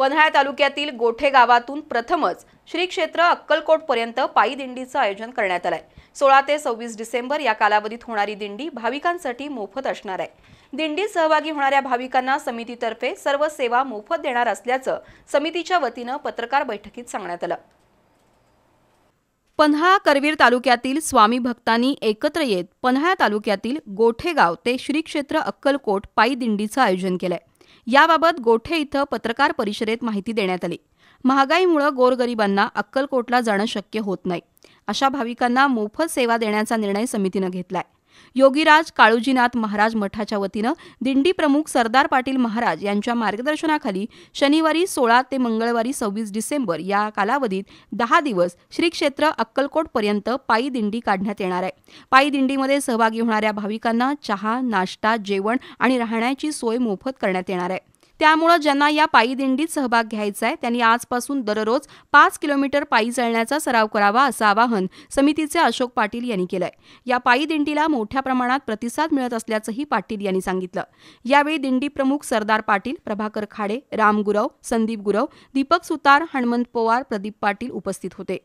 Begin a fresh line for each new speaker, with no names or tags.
पन्हाळा तालुक्यातील गोठे गावातून प्रथमच श्री क्षेत्र अक्कलकोटपर्यंत पायी दिंडीचं आयोजन करण्यात आलं आहे सोळा ते सव्वीस डिसेंबर या कालावधीत होणारी दिंडी भाविकांसाठी मोफत असणार आहे दिंडीत सहभागी होणाऱ्या भाविकांना समितीतर्फे सर्व सेवा मोफत देणार असल्याचं समितीच्या वतीनं पत्रकार बैठकीत सांगण्यात आलं पन्हाळा करवीर तालुक्यातील स्वामी भक्तांनी एकत्र येत पन्हाळा तालुक्यातील गोठेगाव ते श्रीक्षेत्र अक्कलकोट पायी दिंडीचं आयोजन केलं आहे याबाबत गोठे इथं पत्रकार परिषदेत माहिती देण्यात आली महागाईमुळे गोरगरिबांना अक्कलकोटला जाणं शक्य होत नाही अशा भाविकांना मोफत सेवा देण्याचा निर्णय समितीनं घेतलाय योगीराज काळुजीनाथ महाराज मठाच्या वतीनं दिंडी प्रमुख सरदार पाटील महाराज यांच्या मार्गदर्शनाखाली शनिवारी सोळा ते मंगळवारी सव्वीस डिसेंबर या कालावधीत दहा दिवस श्री क्षेत्र अक्कलकोटपर्यंत पायी दिंडी काढण्यात येणार आहे पायी दिंडीमध्ये सहभागी होणाऱ्या भाविकांना चहा नाश्ता जेवण आणि राहण्याची सोय मोफत करण्यात येणार आहे त्यामुळे ज्यांना या पायी दिंडीत सहभाग घ्यायचा आहे त्यांनी आजपासून दररोज पाच किलोमीटर पायी चालण्याचा सराव करावा असं आवाहन समितीचे अशोक पाटील यांनी केलंय या पायी दिंडीला मोठ्या प्रमाणात प्रतिसाद मिळत असल्याचंही पाटील यांनी सांगितलं यावेळी दिंडी प्रमुख सरदार पाटील प्रभाकर खाडे राम गुरव संदीप गुरव दीपक सुतार हणमंत पवार प्रदीप पाटील उपस्थित होते